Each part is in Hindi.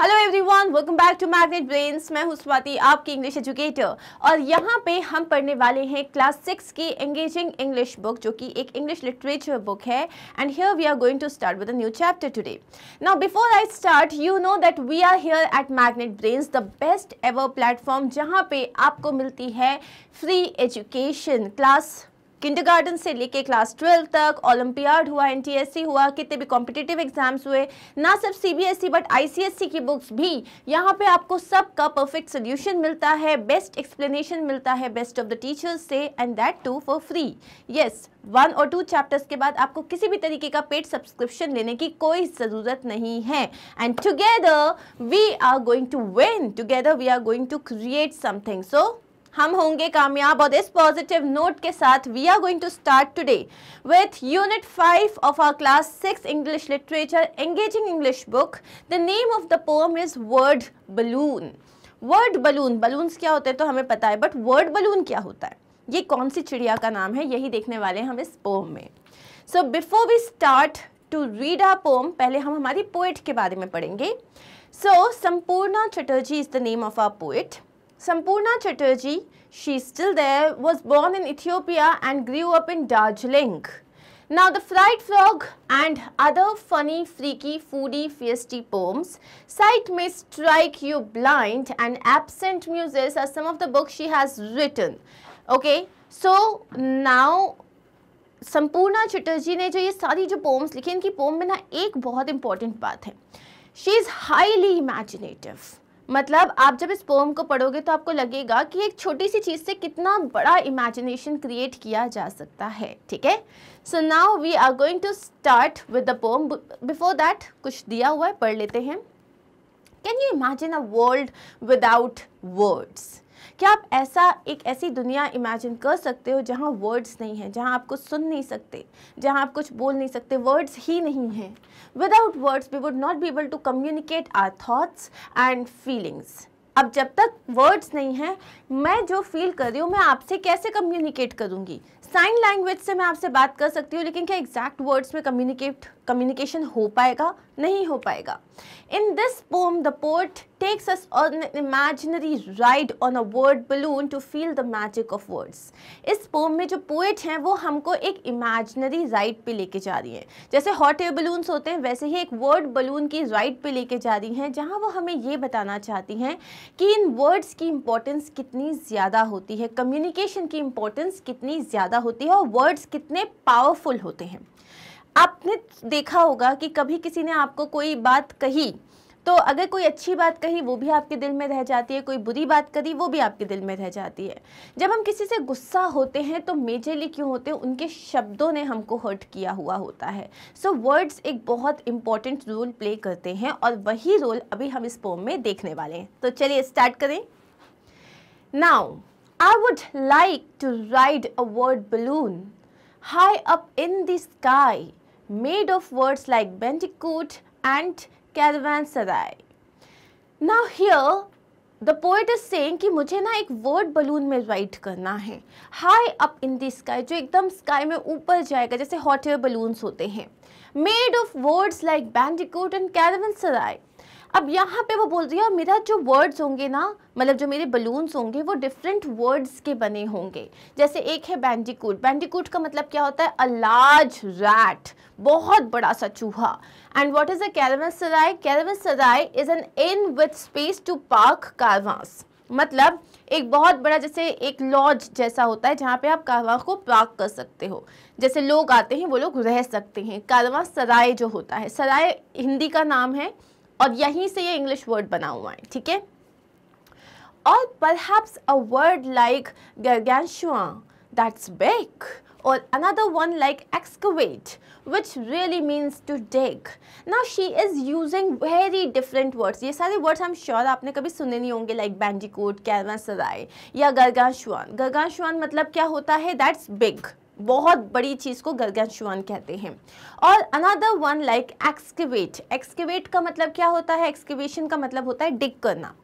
Hello everyone welcome back to Magnet Brains मैं हूं स्वाति आपकी इंग्लिश एजुकेटर और यहां पे हम पढ़ने वाले हैं क्लास सिक्स की एंगेजिंग इंग्लिश बुक जो कि एक इंग्लिश लिटरेचर बुक है and here we are going to start with a new chapter today now before I start you know that we are here at Magnet Brains the best ever platform जहाँ पे आपको मिलती है फ्री एजुकेशन क्लास किंडरगार्टन से लेके क्लास ट्वेल्व तक ओलंपियाड हुआ एनटीएससी हुआ कितने भी कॉम्पिटेटिव एग्जाम्स हुए ना सिर्फ सीबीएसई बट आईसीएससी की बुक्स भी यहाँ पे आपको सबका परफेक्ट सोल्यूशन मिलता है बेस्ट एक्सप्लेनेशन मिलता है बेस्ट ऑफ द टीचर्स से and that too for free yes one और टू चैप्टर्स के बाद आपको किसी भी तरीके का पेड सब्सक्रिप्शन लेने की कोई ज़रूरत नहीं है and together we are going to win together we are going to create something so हम होंगे कामयाब और इस पॉजिटिव नोट के साथ we are going to start today with unit five of our class six English literature engaging English book the name of the poem is word balloon word balloon balloons क्या होते हैं तो हमें पता है बट वर्ड बलून क्या होता है ये कौन सी चिड़िया का नाम है यही देखने वाले हैं हम इस पोम में so before we start to read a poem पहले हम हमारी पोइट के बारे में पढ़ेंगे so so, Sampurna Chatterjee is the name of our poet Sampurna Chatterjee, she's still there, was born in Ethiopia and grew up in Darjeeling. Now, the Fried Frog and other funny, freaky, foodie, feisty poems, Sight May Strike You Blind and Absent Muses are some of the books she has written. Okay, so now Sampurna Chatterjee ne jo ye सारी jo poems लिखी इनकी poem mein na ek bahut important baat hai. She is highly imaginative. मतलब आप जब इस पोम को पढ़ोगे तो आपको लगेगा कि एक छोटी सी चीज़ से कितना बड़ा इमेजिनेशन क्रिएट किया जा सकता है ठीक है so now we are going to start with the poem before that कुछ दिया हुआ है पढ़ लेते हैं can you imagine a world without words क्या आप ऐसा एक ऐसी दुनिया इमेजिन कर सकते हो जहाँ वर्ड्स नहीं हैं जहाँ आप कुछ सुन नहीं सकते जहाँ आप कुछ बोल नहीं सकते वर्ड्स ही नहीं हैं without words we would not be able to communicate our thoughts and feelings अब जब तक वर्ड्स नहीं हैं मैं जो फील कर रही हूँ मैं आपसे कैसे कम्युनिकेट करूँगी साइन लैंग्वेज से मैं आपसे बात कर सकती हूँ लेकिन क्या एग्जैक्ट वर्ड्स में कम्युनिकेट कम्युनिकेशन हो पाएगा नहीं हो पाएगा in this poem the poet takes us on an imaginary ride on a word balloon to feel the magic of words इस पोम में जो पोइट हैं वो हमको एक इमेजनरी राइड पे लेके जा रही हैं जैसे हॉट एयर बलून्स होते हैं वैसे ही एक वर्ड बलून की राइड पे लेके जा रही हैं जहाँ वो हमें ये बताना चाहती हैं कि इन वर्ड्स की इम्पोर्टेंस कितनी ज़्यादा होती है कम्युनिकेशन की इम्पोर्टेंस कितनी ज़्यादा होती है और वर्ड्स कितने पावरफुल होते हैं आपने देखा होगा कि कभी किसी ने आपको कोई बात कही तो अगर कोई अच्छी बात कही वो भी आपके दिल में रह जाती है कोई बुरी बात करी वो भी आपके दिल में रह जाती है जब हम किसी से गुस्सा होते हैं तो मेजरली क्यों होते हैं उनके शब्दों ने हमको हर्ट किया हुआ होता है सो so, वर्ड्स एक बहुत इंपॉर्टेंट रोल प्ले करते हैं और वही रोल अभी हम इस पोम में देखने वाले हैं तो चलिए स्टार्ट करें now I would like to ride a word balloon high up in the sky made of words like bandicoot and caravanserai. Now here the poet is saying कि मुझे ना एक वर्ड बलून में राइट करना है high up in the sky जो एकदम स्काई में ऊपर जाएगा जैसे हॉट एयर बलून्स होते हैं made of words like bandicoot and caravanserai अब यहाँ पे वो बोल रही है और मेरा जो वर्ड्स होंगे ना मतलब जो मेरे बलून्स होंगे वो डिफरेंट वर्ड्स के बने होंगे जैसे एक है बैंडिकूट बैंडिकूट का मतलब क्या होता है अ लार्ज रैट बहुत बड़ा सा चूहा and what is a caravanserai is an inn with space to park caravans मतलब एक बहुत बड़ा जैसे एक लॉज जैसा होता है जहाँ पे आप कारवास को पार्क कर सकते हो जैसे लोग आते हैं वो लोग रह सकते हैं कारवास सराय जो होता है सराय हिंदी का नाम है और यहीं से ये इंग्लिश वर्ड बना हुआ है ठीक है और perhaps a word like gargantuan that's big और another one like excavate which really means to dig ना she is using very different words ये सारे वर्ड्स हम श्योर आपने कभी सुने नहीं होंगे लाइक बैंडीकोट कैरवा सराय या गर्गाशुआन गर्गाशुआन मतलब क्या होता है दैट्स बिग बहुत बड़ी चीज़ को गलगंशुअन कहते हैं और another one like excavate excavate का मतलब क्या होता है एक्सकेवेशन का मतलब होता है डिग करना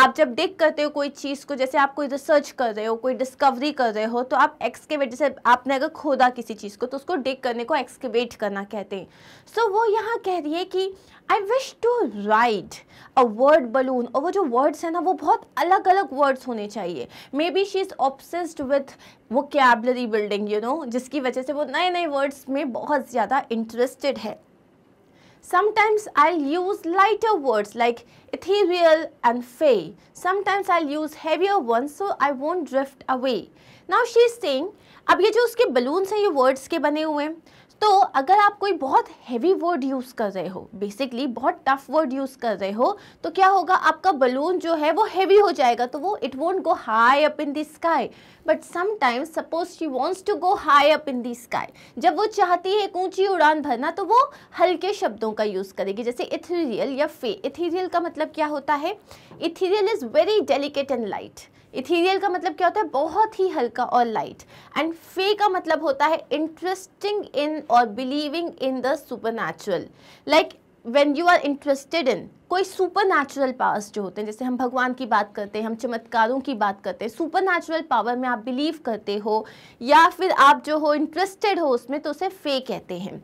आप जब डिक करते हो कोई चीज़ को जैसे आप कोई रिसर्च कर रहे हो कोई डिस्कवरी कर रहे हो तो आप एक्सकेवेट जैसे आपने अगर खोदा किसी चीज़ को तो उसको डिग करने को एक्सकेवेट करना कहते हैं सो so, वो यहाँ कह रही है कि I wish to ride a word balloon और वो जो वर्ड्स हैं ना वो बहुत अलग अलग वर्ड्स होने चाहिए maybe she is obsessed with वो कैबलरी बिल्डिंग यू नो जिसकी वजह से वो नए नए वर्ड्स में बहुत ज़्यादा इंटरेस्टेड है Sometimes I'll use lighter words like ethereal and fey. Sometimes I'll use heavier ones so I won't drift away. Now she's saying, अब ये जो उसके balloons से words के बने हुए हैं तो अगर आप कोई बहुत हैवी वर्ड यूज़ कर रहे हो बेसिकली बहुत टफ वर्ड यूज़ कर रहे हो तो क्या होगा आपका बलून जो है वो हैवी हो जाएगा तो वो it won't go high up in the sky but sometimes suppose she wants to go high up in the sky जब वो चाहती है एक ऊंची उड़ान भरना तो वो हल्के शब्दों का यूज़ करेगी जैसे इथीरियल या फे इथीरियल का मतलब क्या होता है ethereal is very delicate and light ethereal का मतलब क्या होता है बहुत ही हल्का और लाइट एंड फे का मतलब होता है इंटरेस्टिंग इन और believing in the supernatural like when you are interested in कोई सुपर नेचुरल पावर्स जो होते हैं जैसे हम भगवान की बात करते हैं हम चमत्कारों की बात करते हैं सुपर नेचुरल पावर में आप बिलीव करते हो या फिर आप जो हो इंटरेस्टेड हो उसमें तो उसे फे कहते हैं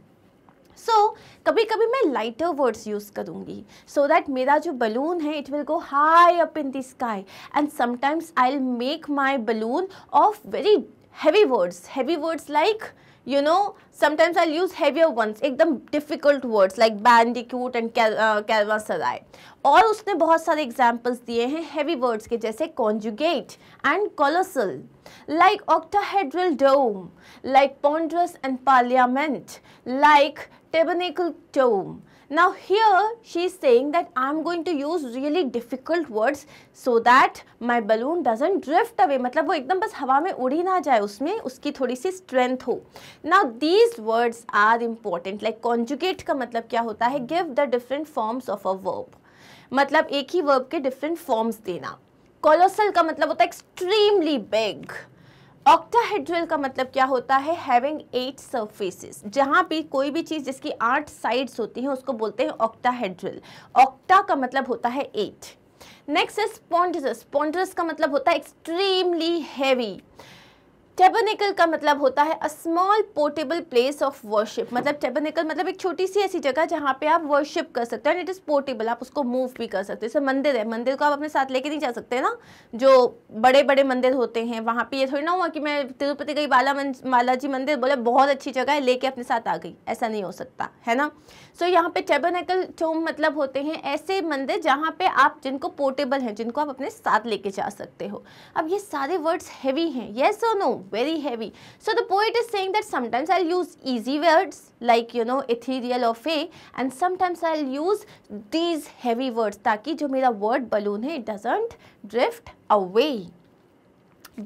सो so, कभी कभी मैं लाइटर वर्ड्स यूज़ करूँगी सो दैट मेरा जो बलून है it will go high up in the sky and sometimes I will make my balloon of very heavy words heavy words like you know sometimes I use heavier ones एकदम difficult words like bandicoot and caravanserai और उसने बहुत सारे एग्जाम्पल्स दिए हैं हैवी वर्ड्स के जैसे conjugate and colossal like octahedral dome like ponderous and parliament like tabernacle tomb. Now here she is saying that I am going to use really difficult words so that my balloon doesn't drift away. मतलब वो एकदम बस हवा में उड़ी ना जाए उसमें उसकी थोड़ी सी strength हो Now these words are important. Like conjugate का मतलब क्या होता है Give the different forms of a verb. मतलब एक ही verb के different forms देना Colossal का मतलब होता है extremely big. ऑक्टाहेड्रल का मतलब क्या होता है हैविंग एट सरफेसेस जहाँ भी कोई भी चीज़ जिसकी आठ साइड्स होती हैं उसको बोलते हैं ऑक्टाहेड्रल ऑक्टा का मतलब होता है एट नेक्स्ट है स्पॉन्डस स्पॉन्डस का मतलब होता है एक्सट्रीमली हैवी टेबनिकल का मतलब होता है a small portable place of worship मतलब टेबनिकल मतलब एक छोटी सी ऐसी जगह जहाँ पे आप वर्शिप कर सकते हैं एंड इट इज़ पोर्टेबल आप उसको मूव भी कर सकते हैं जैसे मंदिर है मंदिर को आप अपने साथ लेके नहीं जा सकते ना जो बड़े बड़े मंदिर होते हैं वहाँ पे ये थोड़ी ना हुआ कि मैं तिरुपति गई बाला बालाजी मंदिर बोले बहुत अच्छी जगह है लेके अपने साथ आ गई ऐसा नहीं हो सकता है ना सो so, यहाँ पे टेबनिकल टोम मतलब होते हैं ऐसे मंदिर जहाँ पे आप जिनको पोर्टेबल हैं जिनको आप अपने साथ लेके जा सकते हो अब ये सारे वर्ड्स हैवी हैं येस और no very heavy. So the poet is saying that sometimes I'll use easy words like you know ethereal or fey and sometimes I'll use these heavy words ताकि जो मेरा word balloon it doesn't drift away.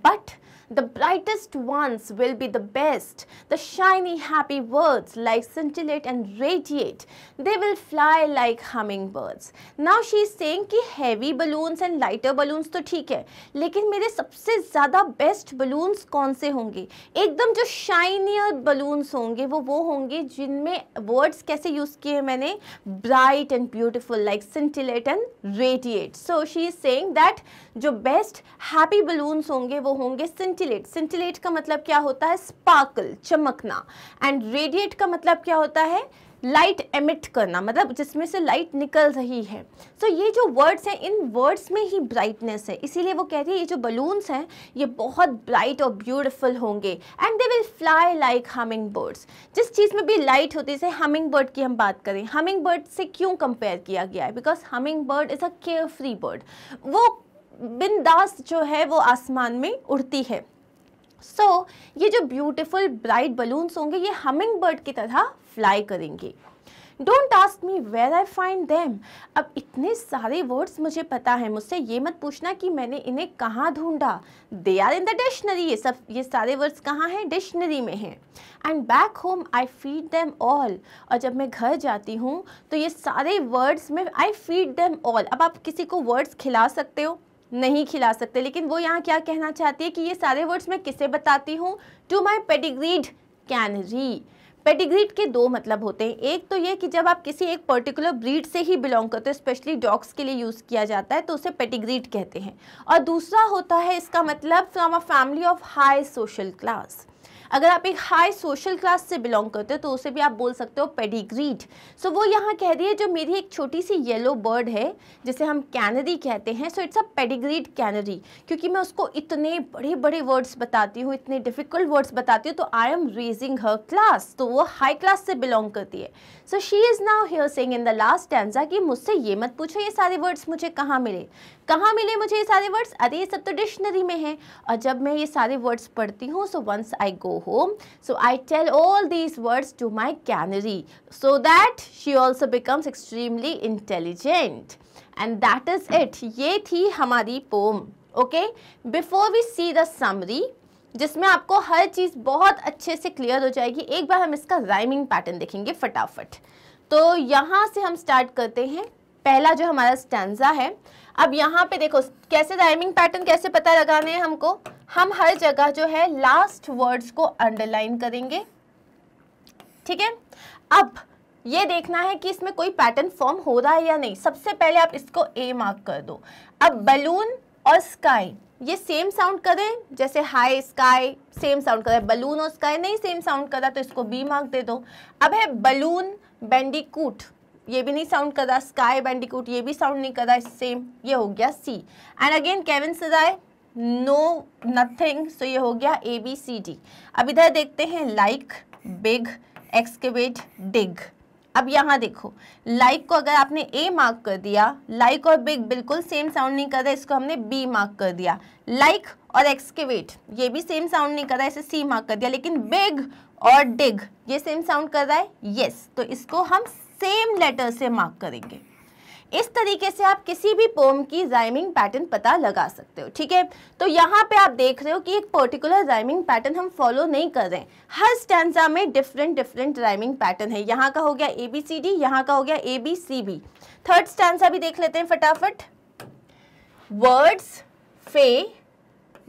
But The brightest ones will be the best. The shiny happy words like scintillate and radiate. They will fly like hummingbirds. Now she is saying ki heavy balloons and lighter balloons to theek hai. Lekin mere sabse zyada best balloons kaun se honge? Ekdam jo shinier balloons honge wo wo honge jinme words कैसे यूज़ किए maine? bright and beautiful like scintillate and radiate. So she is saying that जो बेस्ट हैप्पी बलून्स होंगे वो होंगे सिंटिलेट सिंटिलेट का मतलब क्या होता है स्पार्कल चमकना एंड रेडिएट का मतलब क्या होता है लाइट एमिट करना मतलब जिसमें से लाइट निकल रही है सो so, ये जो वर्ड्स हैं इन वर्ड्स में ही ब्राइटनेस है इसीलिए वो कहती है ये जो बलून्स हैं ये बहुत ब्राइट और ब्यूटीफुल होंगे and they will fly like hummingbirds जिस चीज़ में भी लाइट होती है जैसे हमिंग बर्ड की हम बात करें हमिंग बर्ड से क्यों कंपेयर किया गया है because hummingbird is a carefree bird वो बिंदास जो है वो आसमान में उड़ती है सो so, ये जो ब्यूटिफुल ब्राइट बलून्स होंगे ये हमिंग बर्ड की तरह फ्लाई करेंगे don't ask me where I find them अब इतने सारे वर्ड्स मुझे पता है मुझसे ये मत पूछना कि मैंने इन्हें कहाँ ढूंढा they are in the dictionary ये सब ये सारे वर्ड्स कहाँ हैं डिक्शनरी में हैं and back home I feed them all और जब मैं घर जाती हूँ तो ये सारे वर्ड्स में आई फीड देम ऑल अब आप किसी को वर्ड्स खिला सकते हो नहीं खिला सकते लेकिन वो यहाँ क्या कहना चाहती है कि ये सारे वर्ड्स मैं किसे बताती हूँ to my pedigreed canary pedigreed के दो मतलब होते हैं एक तो ये कि जब आप किसी एक पर्टिकुलर ब्रीड से ही बिलोंग करते हो स्पेशली डॉग्स के लिए यूज़ किया जाता है तो उसे पेडिग्रीड कहते हैं और दूसरा होता है इसका मतलब from a family of high social class अगर आप एक हाई सोशल क्लास से बिलोंग करते हो तो उसे भी आप बोल सकते हो पेडिग्रीड सो so, वो यहाँ कह रही है जो मेरी एक छोटी सी येलो बर्ड है जिसे हम कैनरी कहते हैं so it's a pedigreed canary क्योंकि मैं उसको इतने बड़े बड़े वर्ड्स बताती हूँ इतने डिफिकल्ट वर्ड्स बताती हूँ तो I am raising her class तो वो हाई क्लास से बिलोंग करती है so she is now here saying in the last stanza कि मुझसे ये मत पूछो ये सारे वर्ड्स मुझे कहाँ मिले कहाँ मिले मुझे ये सारे वर्ड्स अरे ये सब तो डिक्शनरी में है और जब मैं ये सारे वर्ड्स पढ़ती हूँ so once I go home. So I tell all these words to my canary so that she also becomes extremely intelligent. And that is it. ये थी हमारी poem okay before we see the summary जिसमें आपको हर चीज़ बहुत अच्छे से क्लियर हो जाएगी एक बार हम इसका राइमिंग पैटर्न देखेंगे फटाफट तो यहाँ से हम स्टार्ट करते हैं पहला जो हमारा स्टैंडा है अब यहाँ पे देखो कैसे राइमिंग पैटर्न कैसे पता लगाने हैं हमको हम हर जगह जो है लास्ट वर्ड्स को अंडरलाइन करेंगे ठीक है अब ये देखना है कि इसमें कोई पैटर्न फॉर्म हो रहा है या नहीं सबसे पहले आप इसको ए मार्क कर दो अब बलून और स्काई ये सेम साउंड करें जैसे high sky same sound balloon बलून और स्काई नहीं सेम साउंड करा तो इसको बी मार्क दे दो अब है बलून बैंडीकूट ये भी नहीं साउंड कर रहा स्काई बैंडिकूट ये भी साउंड नहीं कर रहा सेम ये हो गया C and again caravanserai no nothing so ये हो गया ए बी सी डी अब इधर देखते हैं लाइक बिग एक्सकेवेट डिग अब यहाँ देखो लाइक को अगर आपने ए मार्क कर दिया लाइक और बिग बिल्कुल सेम साउंड नहीं कर रहा इसको हमने बी मार्क कर दिया लाइक और एक्सकेवेट ये भी सेम साउंड नहीं कर रहा है इसे सी मार्क कर दिया लेकिन बिग और डिग ये सेम साउंड कर रहा है यस yes, तो इसको हम सेम लेटर से मार्क करेंगे इस तरीके से आप किसी भी पोम की राइमिंग पैटर्न पता लगा सकते हो ठीक है तो यहाँ पे आप देख रहे हो कि एक पर्टिकुलर राइमिंग पैटर्न हम फॉलो नहीं कर रहे हैं हर स्टैंडा में डिफरेंट डिफरेंट राइमिंग पैटर्न है यहाँ का हो गया ए बी सी डी यहाँ का हो गया A B C B third stanza भी देख लेते हैं फटाफट वर्ड्स फे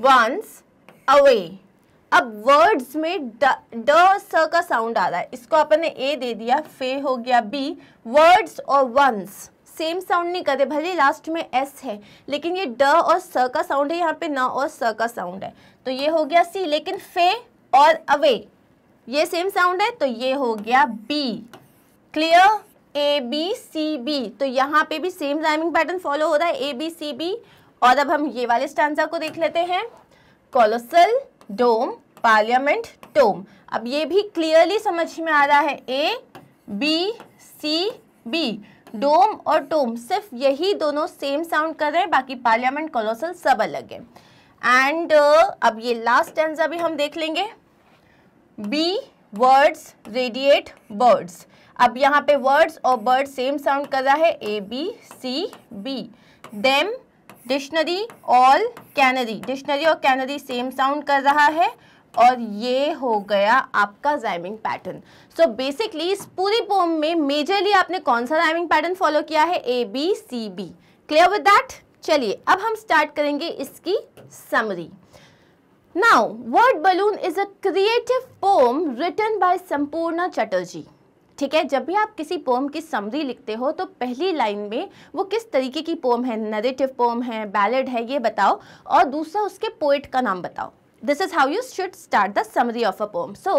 वंस अवे अब वर्ड्स में ड स का साउंड आ रहा है इसको अपन ने ए दे दिया फे हो गया बी वर्ड्स और वंस सेम साउंड नहीं करते भले लास्ट में एस है लेकिन ये ड और स का साउंड है यहाँ पे न और स का साउंड है तो ये हो गया सी लेकिन फे और अवे ये सेम साउंड है तो ये हो गया B clear A B C B तो यहाँ पे भी सेम राइमिंग पैटर्न फॉलो हो रहा है ए बी सी बी और अब हम ये वाले स्टांजा को देख लेते हैं कॉलोसल डोम पार्लियामेंट टोम अब ये भी क्लियरली समझ में आ रहा है ए बी सी बी डोम और टोम सिर्फ यही दोनों सेम साउंड कर रहे हैं बाकी पार्लियामेंट कॉलोसल सब अलग है एंड uh, अब ये लास्ट स्टेंजा भी हम देख लेंगे बी वर्ड्स रेडिएट बर्ड्स अब यहाँ पे वर्ड्स और बर्ड सेम साउंड कर रहा है A B C B them dictionary all canary dictionary और कैनरी सेम साउंड कर रहा है और ये हो गया आपका राइमिंग पैटर्न सो बेसिकली इस पूरी पोम में मेजरली आपने कौन सा राइमिंग पैटर्न फॉलो किया है A B C B clear with that चलिए अब हम स्टार्ट करेंगे इसकी summary now word balloon is a creative poem written by Sampurna Chatterjee ठीक है जब भी आप किसी पोम की समरी लिखते हो तो पहली लाइन में वो किस तरीके की पोम है नरेटिव पोम है बैलेड है ये बताओ और दूसरा उसके पोइट का नाम बताओ this is how you should start the summary of a poem so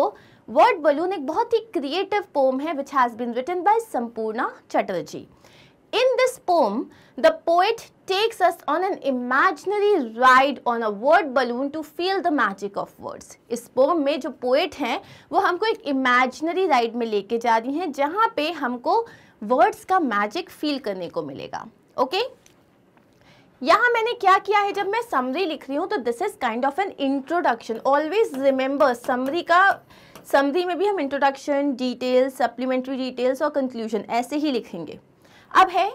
word balloon एक बहुत ही क्रिएटिव पोम है which has been written by Sampurna Chatterjee in this poem the poet takes us on an imaginary ride on a word balloon to feel the magic of words इस पोम में जो पोएट हैं वो हमको एक इमेजनरी राइड में लेके जा रही हैं जहाँ पे हमको वर्ड्स का मैजिक फील करने को मिलेगा ओके okay? यहाँ मैंने क्या किया है जब मैं समरी लिख रही हूँ तो this is kind of an introduction always remember summary का समरी में भी हम इंट्रोडक्शन डिटेल्स सप्लीमेंट्री डिटेल्स और कंक्लूजन ऐसे ही लिखेंगे अब है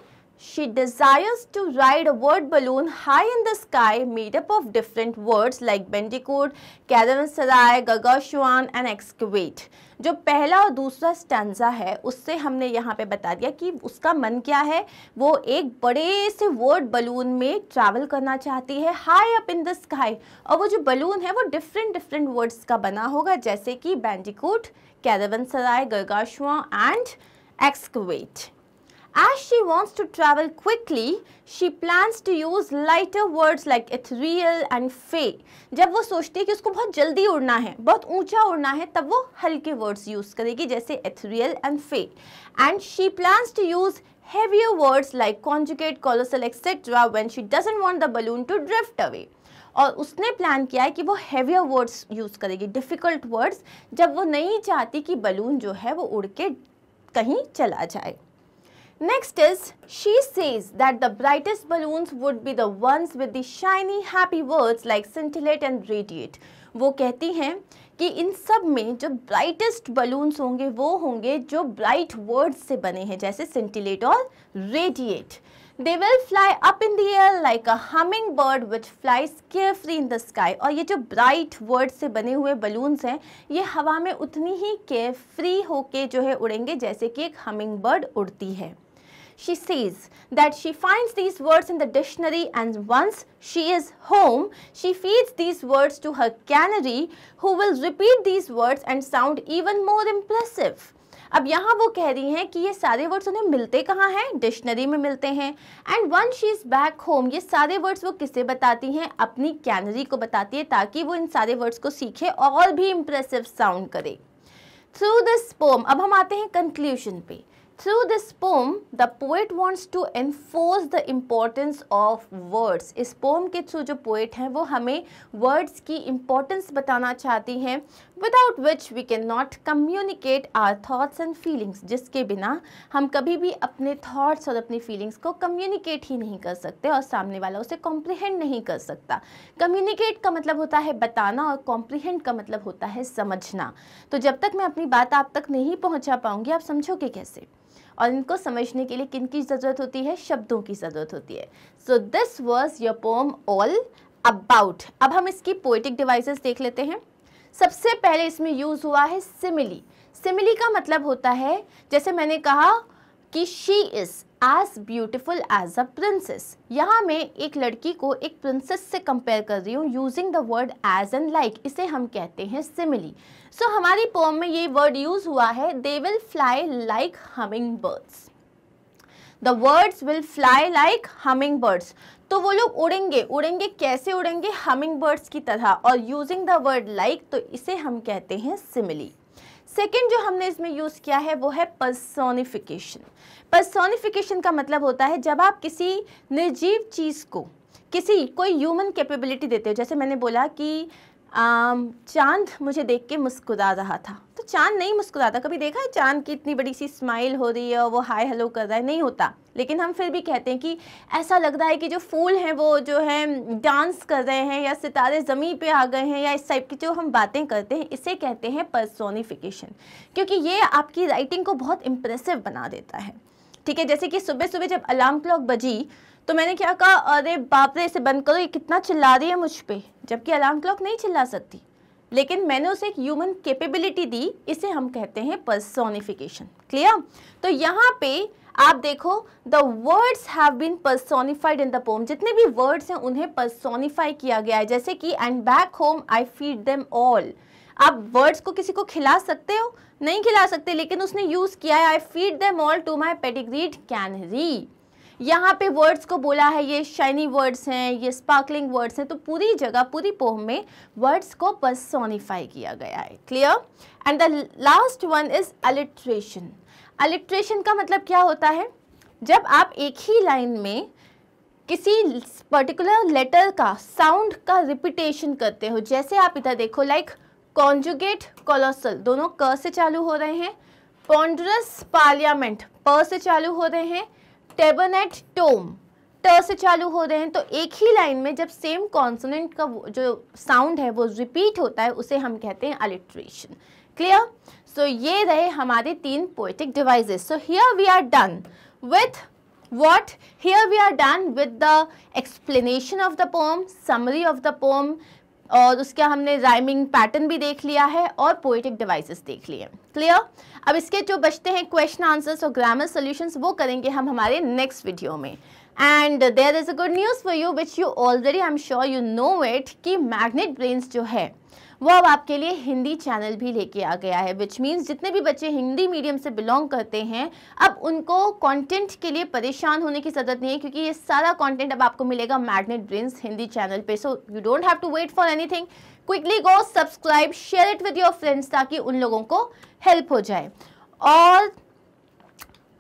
she desires to ride a word balloon high in the sky made up of different words like bandicoot caravanserai गगा शुआन एंड एक्सक्वेट जो पहला और दूसरा स्टैंडा है उससे हमने यहाँ पे बता दिया कि उसका मन क्या है वो एक बड़े से वर्ड बलून में ट्रैवल करना चाहती है high up in the sky और वो जो बलून है वो डिफरेंट डिफरेंट वर्ड्स का बना होगा जैसे कि bandicoot caravanserai gargantuan and excavate As she wants to travel quickly, she plans to use lighter words like ethereal and fey. जब वो सोचती है कि उसको बहुत जल्दी उड़ना है बहुत ऊंचा उड़ना है तब वो हल्के वर्ड्स यूज़ करेगी जैसे ethereal and fey. And she plans to use heavier words like conjugate, colossal etc. when she doesn't want the balloon to drift away. और उसने प्लान किया है कि वो हैवियर वर्ड्स यूज़ करेगी डिफ़िकल्ट वर्ड्स जब वो नहीं चाहती कि बलून जो है वो उड़ के कहीं चला जाए Next is, she says that the brightest balloons would be the ones with the shiny happy words like scintillate and radiate. वो कहती हैं कि इन सब में जो ब्राइटेस्ट बलून्स होंगे वो होंगे जो ब्राइट वर्ड्स से बने हैं जैसे सेंटिलेट और radiate they will fly up in the air like a hummingbird which flies free in the sky और ये जो ब्राइट वर्ड से बने हुए बलून्स हैं ये हवा में उतनी ही केयर फ्री होके जो है उड़ेंगे जैसे कि एक हमिंग बर्ड उड़ती है she says that she finds these words in the dictionary and once she is home, she feeds these words to her canary who will repeat these words and sound even more impressive. अब यहाँ वो कह रही हैं कि ये सारे वर्ड्स उन्हें मिलते कहाँ हैं डिक्शनरी में मिलते हैं and when she is back home ये सारे वर्ड्स वो किसे बताती हैं अपनी कैनरी को बताती है ताकि वो इन सारे वर्ड्स को सीखे और भी इम्प्रेसिव साउंड करे थ्रू दिस पोम अब हम आते हैं कंक्लूजन पे Through this poem, the poet wants to enforce the importance of words. इस poem के थ्रू जो poet हैं वो हमें words की importance बताना चाहती हैं without which we cannot communicate our thoughts and feelings. जिसके बिना हम कभी भी अपने thoughts और अपनी feelings को communicate ही नहीं कर सकते और सामने वाला उसे comprehend नहीं कर सकता Communicate का मतलब होता है बताना और comprehend का मतलब होता है समझना तो जब तक मैं अपनी बात आप तक नहीं पहुँचा पाऊँगी आप समझोगे कैसे और इनको समझने के लिए किन की ज़रूरत होती है शब्दों की ज़रूरत होती है so this was your poem all about अब हम इसकी पोइटिक डिवाइसेस देख लेते हैं सबसे पहले इसमें यूज़ हुआ है सिमिली सिमिली का मतलब होता है जैसे मैंने कहा कि she is as beautiful as a princess यहाँ मैं एक लड़की को एक प्रिंसेस से कंपेयर कर रही हूँ using the word as and like इसे हम कहते हैं सिमिली सो so, हमारी पोम में ये वर्ड यूज हुआ है they will fly like hummingbirds the words will fly like hummingbirds तो वो लोग उड़ेंगे उड़ेंगे कैसे उड़ेंगे हमिंग बर्ड्स की तरह और यूजिंग द वर्ड लाइक तो इसे हम कहते हैं सिमिली सेकेंड जो हमने इसमें यूज़ किया है वो है पर्सोनिफिकेशन पर्सोनिफिकेशन का मतलब होता है जब आप किसी निर्जीव चीज़ को किसी कोई ह्यूमन कैपेबिलिटी देते हो जैसे मैंने बोला कि चांद मुझे देख के मुस्कुरा रहा था तो चांद नहीं मुस्कुराता कभी देखा है चांद की इतनी बड़ी सी स्माइल हो रही है और वो हाय हेलो कर रहा है नहीं होता लेकिन हम फिर भी कहते हैं कि ऐसा लग रहा है कि जो फूल हैं वो जो है डांस कर रहे हैं या सितारे ज़मीन पे आ गए हैं या इस टाइप की जो हम बातें करते हैं इसे कहते हैं पर्सोनिफिकेशन क्योंकि ये आपकी राइटिंग को बहुत इम्प्रेसिव बना देता है ठीक है जैसे कि सुबह सुबह जब अलार्म क्लॉक बजी तो मैंने क्या कहा अरे बाप रे इसे बंद करो ये कितना चिल्ला रही है मुझ पर जबकि अलार्म क्लॉक नहीं चिल्ला सकती लेकिन मैंने उसे एक ह्यूमन केपेबिलिटी दी इसे हम कहते हैं पर्सोनिफिकेशन क्लियर तो यहाँ पे आप देखो the words have been personified in the poem जितने भी वर्ड्स हैं उन्हें पर्सोनिफाई किया गया है जैसे कि and back home I feed them all आप वर्ड्स को किसी को खिला सकते हो नहीं खिला सकते लेकिन उसने यूज़ किया है I feed them all to my pedigreed री यहाँ पे वर्ड्स को बोला है ये शाइनी वर्ड्स हैं ये स्पार्कलिंग वर्ड्स हैं तो पूरी जगह पूरी पोह में वर्ड्स को पर्सोनिफाई किया गया है clear and the last one is alliteration alliteration का मतलब क्या होता है जब आप एक ही लाइन में किसी पर्टिकुलर लेटर का साउंड का रिपीटेशन करते हो जैसे आप इधर देखो लाइक कॉन्जुगेट कोलोसल दोनों क से चालू हो रहे हैं पॉन्ड्रस पार्लियामेंट प से चालू हो रहे हैं टेबनेट टोम ट से चालू हो रहे हैं तो एक ही लाइन में जब सेम कॉन्सोनेंट का जो साउंड है वो रिपीट होता है उसे हम कहते हैं अलिट्रेशन क्लियर सो ये रहे हमारे तीन poetic devices so here we are done with what here we are done with the explanation of the poem summary of the poem और उसका हमने राइमिंग पैटर्न भी देख लिया है और पोइटिक डिवाइसेस देख लिए क्लियर अब इसके जो बचते हैं क्वेश्चन आंसर्स और ग्रामर सोल्यूशन वो करेंगे हम हमारे नेक्स्ट वीडियो में and there is a good news for you which you already I am sure you know it कि मैग्नेट ब्रेन्स जो है वो अब आपके लिए हिंदी चैनल भी लेके आ गया है विच मीन्स जितने भी बच्चे हिंदी मीडियम से बिलोंग करते हैं अब उनको कॉन्टेंट के लिए परेशान होने की जरूरत नहीं है क्योंकि ये सारा कॉन्टेंट अब आपको मिलेगा मैग्नेट ब्रेन्स हिंदी चैनल पर so you don't have to wait for any quickly go subscribe share it with your friends ताकि उन लोगों को हेल्प हो जाए और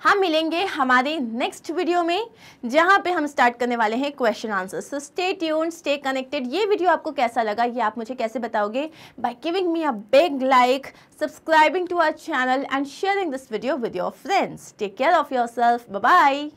हम हाँ, मिलेंगे हमारे नेक्स्ट वीडियो में जहाँ पे हम स्टार्ट करने वाले हैं question answer so stay tune stay connected ये वीडियो आपको कैसा लगा ये आप मुझे कैसे बताओगे by giving me a big like subscribing to our channel and sharing this video with your friends take care of yourself bye